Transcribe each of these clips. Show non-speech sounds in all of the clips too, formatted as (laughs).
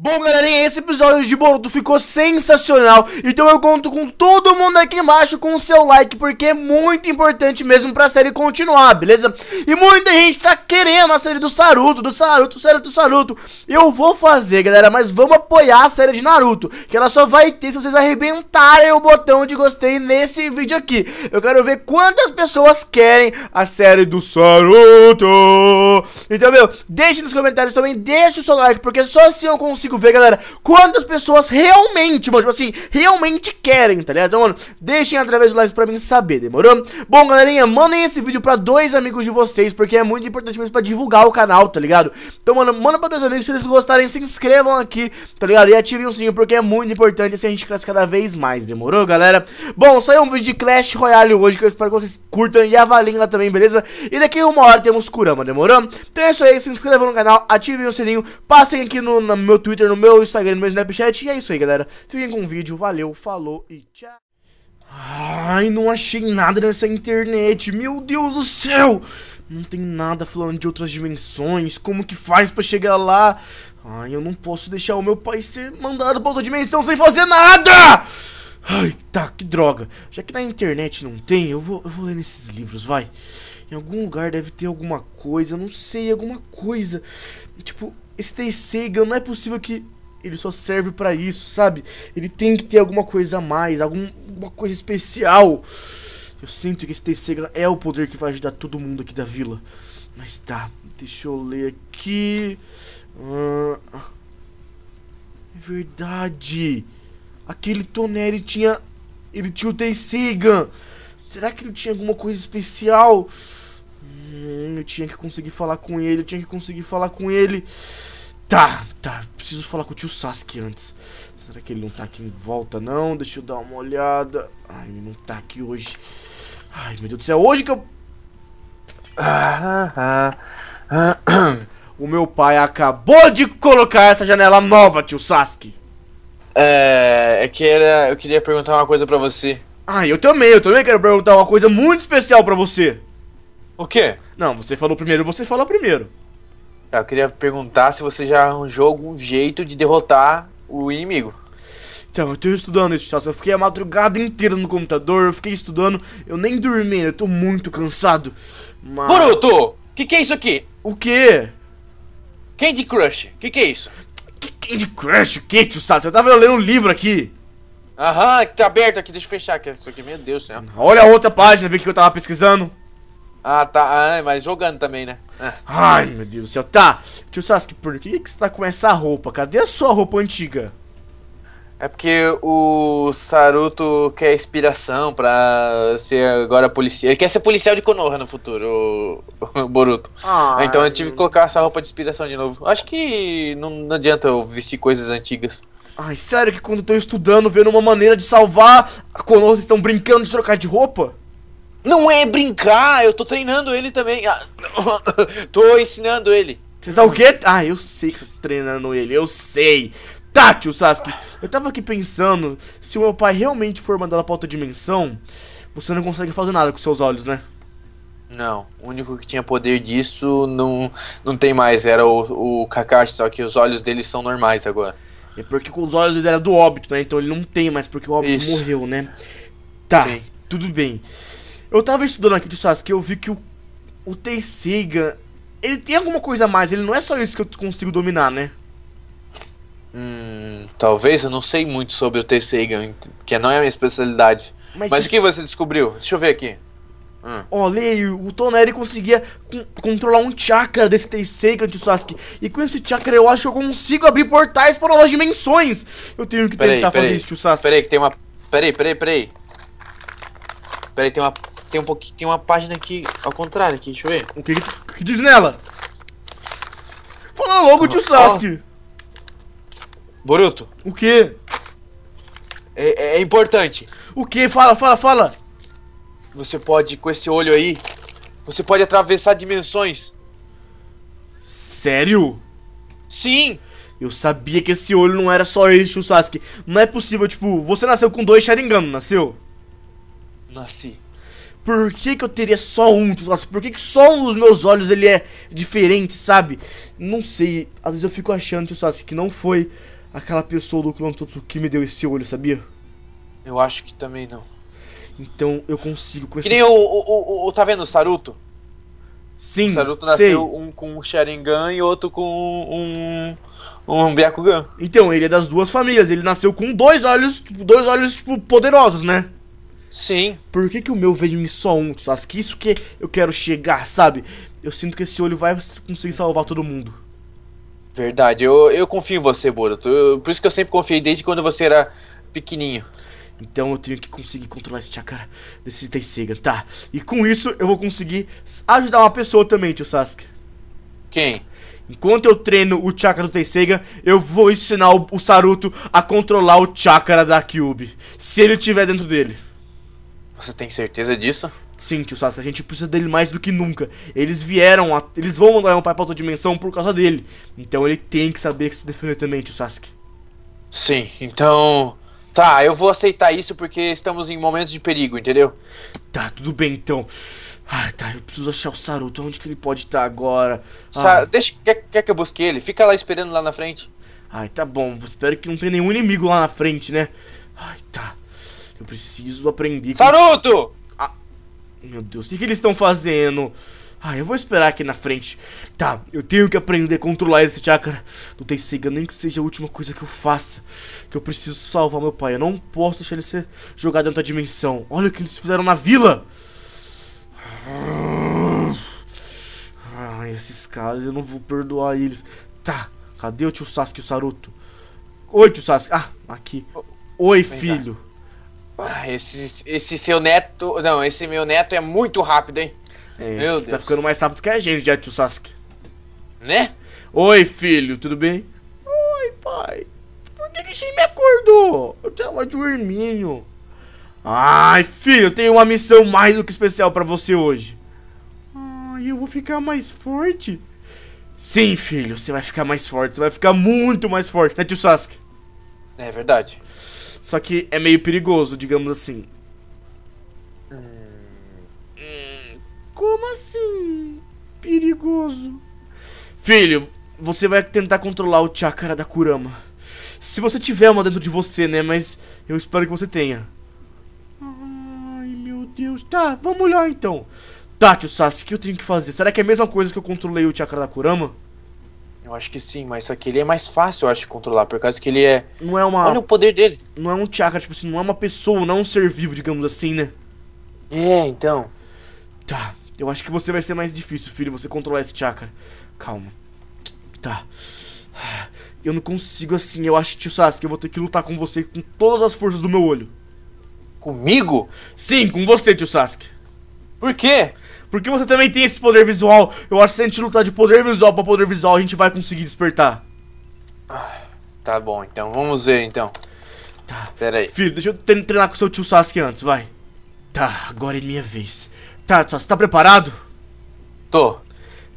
Bom, galerinha, esse episódio de Boruto ficou sensacional, então eu conto com todo mundo aqui embaixo com o seu like, porque é muito importante mesmo pra série continuar, beleza? E muita gente tá querendo a série do Saruto, do Saruto, série do Saruto, eu vou fazer, galera, mas vamos apoiar a série de Naruto, que ela só vai ter se vocês arrebentarem o botão de gostei nesse vídeo aqui. Eu quero ver quantas pessoas querem a série do Saruto. Então, meu, deixe nos comentários também, deixe o seu like, porque só assim eu consigo consigo ver, galera, quantas pessoas realmente, mano, tipo assim, realmente querem, tá ligado? Então, mano, deixem através do live pra mim saber, demorou? Bom, galerinha, mandem esse vídeo pra dois amigos de vocês, porque é muito importante mesmo pra divulgar o canal, tá ligado? Então, mano, manda pra dois amigos, se eles gostarem, se inscrevam aqui, tá ligado? E ativem o sininho, porque é muito importante, assim a gente cresce cada vez mais, demorou, galera? Bom, saiu um vídeo de Clash Royale hoje, que eu espero que vocês curtam e avaliem lá também, beleza? E daqui uma hora temos Kurama, demorou? Então é isso aí, se inscrevam no canal, ativem o sininho, passem aqui no, no meu Twitter, Twitter, no meu Instagram, no meu Snapchat. E é isso aí, galera. Fiquem com o vídeo. Valeu, falou e tchau. Ai, não achei nada nessa internet. Meu Deus do céu! Não tem nada falando de outras dimensões. Como que faz para chegar lá? Ai, eu não posso deixar o meu pai ser mandado pra outra dimensão sem fazer nada! Ai, tá, que droga. Já que na internet não tem, eu vou, eu vou ler nesses livros, vai. Em algum lugar deve ter alguma coisa, não sei, alguma coisa. Tipo, este Sagan, não é possível que ele só serve para isso, sabe? Ele tem que ter alguma coisa a mais, alguma coisa especial. Eu sinto que Stay Sagan é o poder que vai ajudar todo mundo aqui da vila. Mas tá, deixa eu ler aqui. Uh, é verdade. Aquele Toneri tinha. Ele tinha o Teisegan. Será que ele tinha alguma coisa especial? Hum, eu tinha que conseguir falar com ele, eu tinha que conseguir falar com ele. Tá, tá, preciso falar com o tio Sasuke antes. Será que ele não tá aqui em volta, não? Deixa eu dar uma olhada. Ai, ele não tá aqui hoje. Ai, meu Deus do céu, hoje que eu... o meu pai acabou de colocar essa janela nova, tio Sasuke. É, é que era, eu queria perguntar uma coisa pra você. Ah, eu também, eu também quero perguntar uma coisa muito especial pra você. O quê? Não, você falou primeiro, você falou primeiro. É, eu queria perguntar se você já arranjou algum jeito de derrotar o inimigo. Então, eu tô estudando isso, Chelsea. Eu fiquei a madrugada inteira no computador, eu fiquei estudando, eu nem dormi, eu tô muito cansado. Mas... Boruto! Que que é isso aqui? O quê? Candy Crush, que que é isso? Que Candy Crush? O que, tio Sassi? Eu tava lendo um livro aqui. Aham, tá aberto aqui, deixa eu fechar aqui. Isso aqui, meu Deus do céu. Olha a outra página, vê o que eu tava pesquisando. Ah, tá. ai ah, é, mas jogando também, né? Ah. Ai, meu Deus do céu. Tá, tio Sasuke, por que, que você tá com essa roupa? Cadê a sua roupa antiga? É porque o Saruto quer inspiração pra ser agora policial. Ele quer ser policial de Konoha no futuro, o, o Boruto. Ah, então eu tive que é. colocar essa roupa de inspiração de novo. Acho que não, não adianta eu vestir coisas antigas. Ai, sério que quando eu tô estudando, vendo uma maneira de salvar a Konoha, vocês estão brincando de trocar de roupa? Não é brincar, eu tô treinando ele também. Ah, (laughs) tô ensinando ele. Você tá o quê? Ah, eu sei que você tá treinando ele, eu sei. Tá, tio Sasuke, eu tava aqui pensando, se o meu pai realmente for mandado pra outra dimensão, você não consegue fazer nada com seus olhos, né? Não, o único que tinha poder disso não, não tem mais, era o, o Kakashi, só que os olhos dele são normais agora. É porque com os olhos era eram do óbito, né? Então ele não tem mais, porque o óbito Isso. morreu, né? Tá, Sim. tudo bem. Eu tava estudando aqui de Sasuke eu vi que o, o Teissiga, ele tem alguma coisa a mais, ele não é só isso que eu consigo dominar, né? Hum, talvez, eu não sei muito sobre o Teissiga, que não é a minha especialidade. Mas, Mas o que você descobriu? Deixa eu ver aqui. Hum. Olha aí, o Toneri conseguia con controlar um chakra desse Teiseika de Sasuke. E com esse chakra eu acho que eu consigo abrir portais para as dimensões. Eu tenho que peraí, tentar peraí, fazer isso, Sasuke. Peraí, que tem uma. Peraí, peraí, peraí. Peraí, tem uma tem um pouquinho. Tem uma página aqui ao contrário aqui, deixa eu ver. O que, que, que diz nela? Fala logo, tio Sasuke! Boruto. O que? É, é, é, importante. O que? Fala, fala, fala! Você pode, com esse olho aí, você pode atravessar dimensões. Sério? Sim! Eu sabia que esse olho não era só esse, tio Sasuke. Não é possível, tipo, você nasceu com dois Sharingan, nasceu? Nasci por que, que eu teria só um? Tipo, por que, que só um dos meus olhos ele é diferente, sabe? Não sei, às vezes eu fico achando, tipo, que não foi aquela pessoa do clã Totsu que me deu esse olho, sabia? Eu acho que também não. Então eu consigo com Que nem o, o, o, o tá vendo o Saruto? Sim, o Saruto nasceu sei. um com um Sharingan e outro com um, um Byakugan. Então, ele é das duas famílias, ele nasceu com dois olhos, tipo, dois olhos, tipo, poderosos, né? Sim. Por que, que o meu veio em só um? Só que isso que eu quero chegar, sabe? Eu sinto que esse olho vai conseguir salvar todo mundo. Verdade, eu, eu confio em você, Boruto. Eu, por isso que eu sempre confiei desde quando você era pequenininho. Então eu tenho que conseguir controlar esse chakra desse Tenseigan, tá? E com isso eu vou conseguir ajudar uma pessoa também, tio Sasuke. Quem? Enquanto eu treino o chakra do Tenseigan, eu vou ensinar o, o Saruto a controlar o chakra da Kyuubi, se ele tiver dentro dele. Você tem certeza disso? Sim, tio Sasuke, a gente precisa dele mais do que nunca. Eles vieram, a... eles vão mandar um pai pra outra dimensão por causa dele. Então ele tem que saber que se defender também, tio Sasuke. Sim, então. Tá, eu vou aceitar isso porque estamos em momentos de perigo, entendeu? Tá, tudo bem então. Ah, tá, eu preciso achar o Saruto. Onde que ele pode estar tá agora? Ah. Sa deixa, quer, quer que eu busque ele? Fica lá esperando lá na frente. Ai, tá bom. Espero que não tenha nenhum inimigo lá na frente, né? Ai, tá. Eu preciso aprender... Com... Saruto! Ah, meu Deus, o que, que eles estão fazendo? Ah, eu vou esperar aqui na frente. Tá, eu tenho que aprender a controlar esse chakra do Tenseiga, nem que seja a última coisa que eu faça. Que eu preciso salvar meu pai. Eu não posso deixar ele ser jogado dentro da dimensão. Olha o que eles fizeram na vila! Ah, esses caras, eu não vou perdoar eles. Tá, cadê o tio Sasuke e o Saruto? Oi, tio Sasuke. Ah, aqui. Oi, filho. Ah, esse, esse seu neto. Não, esse meu neto é muito rápido, hein? É, meu tá Deus. Tá ficando mais rápido que a gente, já, tio Sasuke. Né? Oi, filho, tudo bem? Oi, pai. Por que, você me acordou? Eu tava dormindo. Ai, filho, eu tenho uma missão mais do que especial para você hoje. Ai, eu vou ficar mais forte? Sim, filho, você vai ficar mais forte. Você vai ficar muito mais forte, né, tio Sasuke? É verdade. Só que é meio perigoso, digamos assim. É. Hum, como assim? Perigoso? Filho, você vai tentar controlar o chakra da Kurama. Se você tiver uma dentro de você, né? Mas eu espero que você tenha. Ai, meu Deus. Tá, vamos lá então. Tati, tá, Sasuke, o que eu tenho que fazer? Será que é a mesma coisa que eu controlei o chakra da Kurama? Eu acho que sim, mas aqui é mais fácil, eu acho, de controlar, por causa que ele é. Não é uma. Olha o poder dele. Não é um chakra, tipo assim, não é uma pessoa, não é um ser vivo, digamos assim, né? É, então. Tá. Eu acho que você vai ser mais difícil, filho, você controlar esse chakra. Calma. Tá. Eu não consigo assim, eu acho, tio Sasuke, eu vou ter que lutar com você com todas as forças do meu olho. Comigo? Sim, com você, tio Sasuke. Por quê? Porque você também tem esse poder visual. Eu acho que se a gente lutar de poder visual pra poder visual, a gente vai conseguir despertar. tá bom, então. Vamos ver, então. Tá. Pera aí. Filho, deixa eu treinar com seu tio Sasuke antes, vai. Tá, agora é minha vez. Tá, tá, você tá preparado? Tô.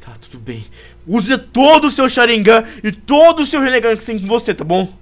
Tá, tudo bem. Use todo o seu Sharingan e todo o seu Renegan que você tem com você, tá bom?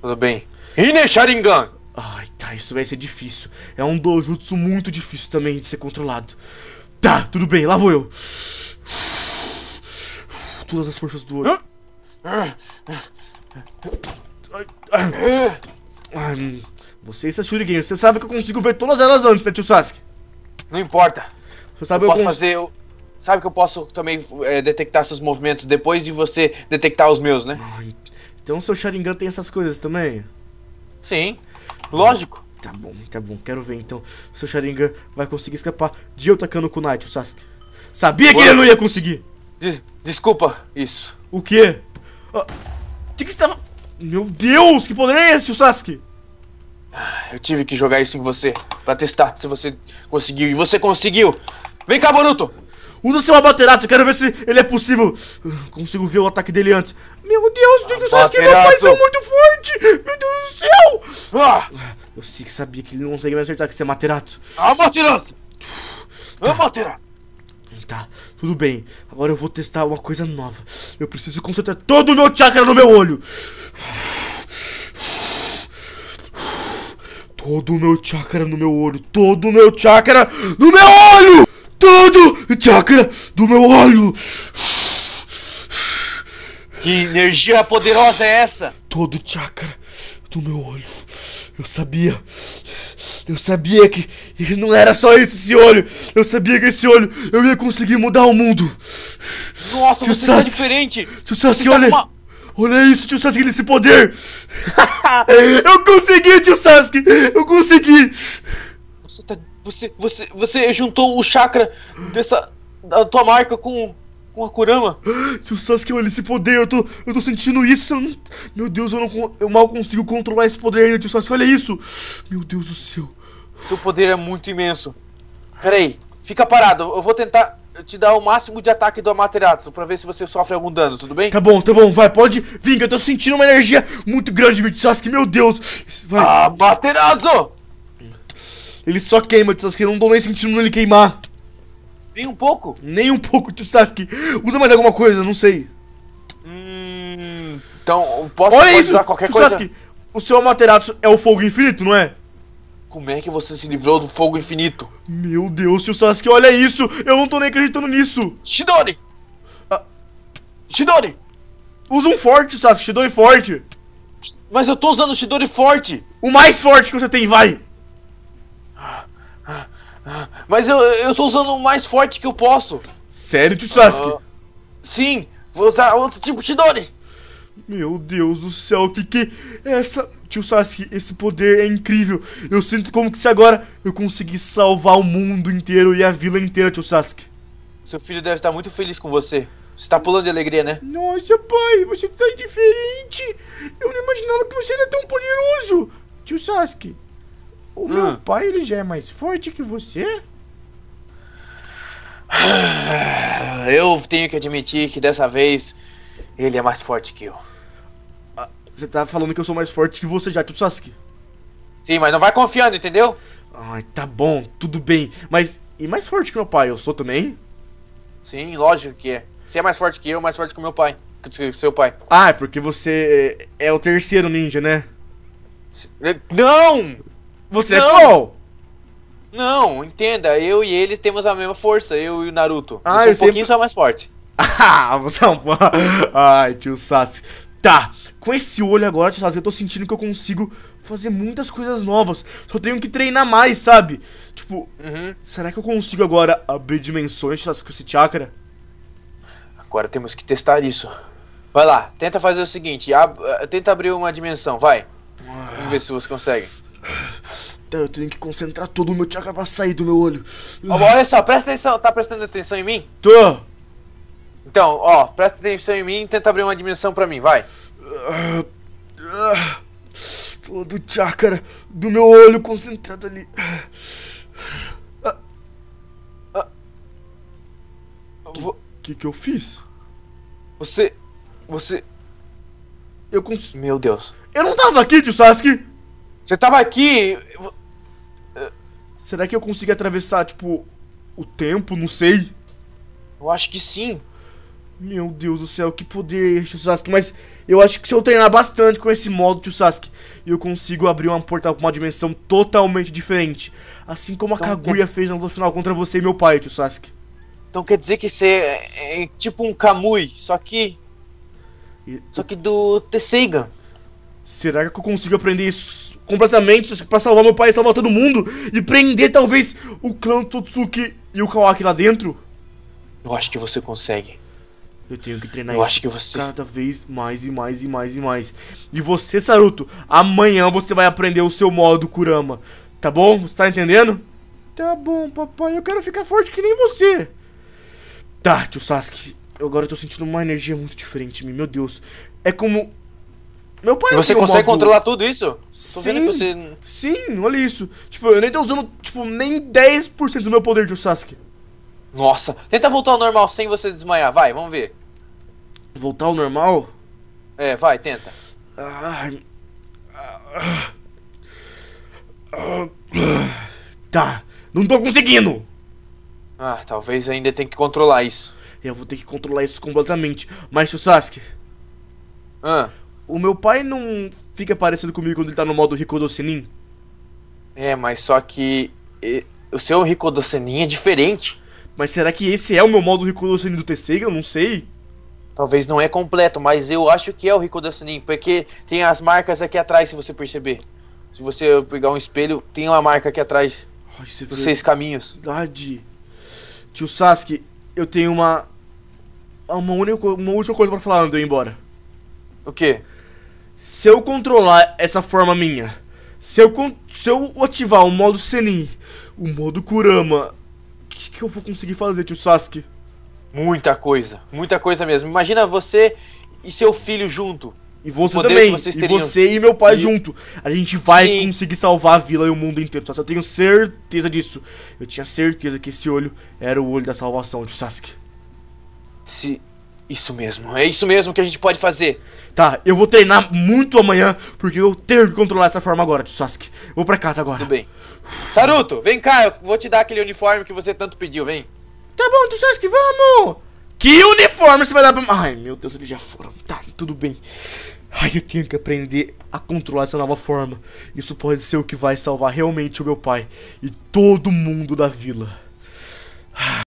Tudo bem. Rine Sharingan! Ai, tá, isso vai ser difícil. É um dojutsu muito difícil também de ser controlado. Tá, tudo bem, lá vou eu. Todas as forças do olho. Você e seu Shuriken, você sabe que eu consigo ver todas elas antes, né, tio Sasuke? Não importa. Você sabe eu, eu posso fazer. Eu... Sabe que eu posso também é, detectar seus movimentos depois de você detectar os meus, né? Então seu Sharingan tem essas coisas também? Sim, lógico. Tá bom, tá bom. Quero ver então se o Sharingan vai conseguir escapar de eu tacando com o Knight, o Sasuke. Sabia que ele não ia conseguir! Des desculpa, isso. O quê? Ah, que que estava... Meu Deus, que poder é esse, Sasuke? Ah, eu tive que jogar isso em você, pra testar se você conseguiu. E você conseguiu! Vem cá, Boruto! Usa seu abaterato, quero ver se ele é possível. Consigo ver o ataque dele antes. Meu Deus, tem que usar que meu pai são muito forte. Meu Deus do céu. Ah. Eu sei que sabia que ele não consegue me acertar com esse abaterato. É abaterato. Tá. Abaterato. Tá, tudo bem. Agora eu vou testar uma coisa nova. Eu preciso concentrar todo o meu chakra no meu olho. Todo o meu chakra no meu olho. Todo o meu chakra no meu olho! todo o chakra do meu olho. Que energia poderosa é essa? Todo o chakra do meu olho. Eu sabia. Eu sabia que não era só isso esse olho. Eu sabia que esse olho eu ia conseguir mudar o mundo. Nossa, tio você tá Sasuke, tá diferente. Tio Sasuke, tá olha. Tá uma... Olha isso, tio Sasuke, esse poder. (laughs) eu consegui, tio Sasuke. Eu consegui. Você tá você, você, você juntou o chakra dessa da tua marca com com a Kurama. Se o Sasuke olha é esse poder, eu tô, eu tô sentindo isso. Não, meu Deus, eu, não, eu mal consigo controlar esse poder ainda, tio Sasuke, olha isso. Meu Deus do céu. Seu poder é muito imenso. Peraí, fica parado, eu vou tentar te dar o máximo de ataque do Amaterasu pra ver se você sofre algum dano, tudo bem? Tá bom, tá bom, vai, pode vir, eu tô sentindo uma energia muito grande, meu Sasuke, meu Deus. Vai. Amaterasu! Ele só queima, tio Sasuke. Eu não dou nem sentido nele queimar. Nem um pouco? Nem um pouco, tio Sasuke. Usa mais alguma coisa, não sei. Hum, então, posso Olha isso, usar qualquer tio coisa? Sasuke, o seu Amaterasu é o fogo infinito, não é? Como é que você se livrou do fogo infinito? Meu Deus, tio Sasuke, olha isso! Eu não tô nem acreditando nisso! Shidori! Ah. Shidori! Usa um forte, Sasuke, Shidori forte! Mas eu tô usando o Shidori forte! O mais forte que você tem, vai! Mas eu, eu tô usando o mais forte que eu posso. Sério, Tio Sasuke? Uh, ah, sim, vou usar outro tipo de Shidori. Meu Deus do céu, que que é essa... Tio Sasuke, esse poder é incrível. Eu sinto como que se agora eu consegui salvar o mundo inteiro e a vila inteira, tio Sasuke. Seu filho deve estar muito feliz com você. Você tá pulando de alegria, né? Nossa, pai, você tá diferente. Eu não imaginava que você era tão poderoso. Tio Sasuke, o meu ah. pai, ele já é mais forte que você? (sighs) Eu tenho que admitir que dessa vez ele é mais forte que eu. Ah, você tá falando que eu sou mais forte que você já, tu Sasuke? Sim, mas não vai confiando, entendeu? Ai, tá bom, tudo bem. Mas e mais forte que meu pai, eu sou também? Sim, lógico que é. Você é mais forte que eu, mais forte que meu pai. Que seu pai. Ah, é porque você é o terceiro ninja, né? Não! Você é não. é troll! Não, entenda, eu e ele temos a mesma força, eu e o Naruto. Ah, eu, eu um sempre... pouquinho só mais forte. Ah, (laughs) você é um... Ai, tio Sasuke. Tá, com esse olho agora, tio Sasuke, eu tô sentindo que eu consigo fazer muitas coisas novas. Só tenho que treinar mais, sabe? Tipo, uhum. será que eu consigo agora abrir dimensões, tio Sasuke, com esse chakra? Agora temos que testar isso. Vai lá, tenta fazer o seguinte, ab... Eh, tenta abrir uma dimensão, vai. Vamos ver se você consegue. Tá, eu tenho que concentrar todo o meu chakra pra sair do meu olho. Ó, olha só, presta atenção, tá prestando atenção em mim? Tô! Então, ó, presta atenção em mim e tenta abrir uma dimensão pra mim, vai. todo o chakra do meu olho concentrado ali. O ah. que, que eu fiz? Você. Você. Eu cons... Meu Deus. Eu não tava aqui, tio Sasuke! Você tava aqui. Será que eu consigo atravessar, tipo, o tempo? Não sei. Eu acho que sim. Meu Deus do céu, que poder, tio é Sasuke. Mas eu acho que se eu treinar bastante com esse modo, tio Sasuke, eu consigo abrir uma porta pra uma dimensão totalmente diferente. Assim como a então, Kaguya que... fez na luta final contra você e meu pai, tio Sasuke. Então quer dizer que você é, é, tipo um Kamui, só que. E... Só que do Tesseigan. Será que eu consigo aprender isso completamente pra salvar meu pai, salvar todo mundo e prender talvez o clã Totsuki e o Kawaki lá dentro? Eu acho que você consegue. Eu tenho que treinar eu isso acho que você... cada vez mais e mais e mais e mais. E você, Saruto, amanhã você vai aprender o seu modo Kurama. Tá bom? Você tá entendendo? Tá bom, papai. Eu quero ficar forte que nem você. Tá, tio Sasuke. Eu tô sentindo uma energia muito diferente em mim. Meu Deus. É como meu pai e você consegue modo... controlar tudo isso? Tô sim, você... sim, olha isso. Tipo, eu nem tô usando, tipo, nem 10% do meu poder de Sasuke. Nossa, tenta voltar ao normal sem você desmaiar, vai, vamos ver. Voltar ao normal? É, vai, tenta. tá, não tô conseguindo. Ah, talvez ainda tenha que controlar isso. Eu vou ter que controlar isso completamente. Mas, Sasuke... Ah. O meu pai não fica parecido comigo quando ele tá no modo Ricodocinin? É, mas só que e, o seu Ricodocinin é diferente. Mas será que esse é o meu modo Rico do Tessega? Eu não sei. Talvez não é completo, mas eu acho que é o Ricodocinin, porque tem as marcas aqui atrás, se você perceber. Se você pegar um espelho, tem uma marca aqui atrás. Ai, você dos seis caminhos. Verdade. Tio Sasuke, eu tenho uma. Uma, única, uma última coisa pra falar antes de eu ir embora. O quê? Se eu controlar essa forma minha, se eu, se eu ativar o modo Senin, o modo Kurama, o que, que eu vou conseguir fazer, tio Sasuke? Muita coisa, muita coisa mesmo. Imagina você e seu filho junto. E você também, e você e meu pai e... junto. A gente vai Sim. conseguir salvar a vila e o mundo inteiro, Sasuke. Eu tenho certeza disso. Eu tinha certeza que esse olho era o olho da salvação de Sasuke. Se isso mesmo, é isso mesmo que a gente pode fazer. Tá, eu vou treinar muito amanhã, porque eu tenho que controlar essa forma agora, Sasuke. Vou pra casa agora. Tudo bem. Saruto, vem cá, eu vou te dar aquele uniforme que você tanto pediu, vem. Tá bom, Sasuke, vamos! Que uniforme você vai dar pra... Ai, meu Deus, eles já foram. Tá, tudo bem. Ai, eu tenho que aprender a controlar essa nova forma. Isso pode ser o que vai salvar realmente o meu pai e todo mundo da vila. Ah.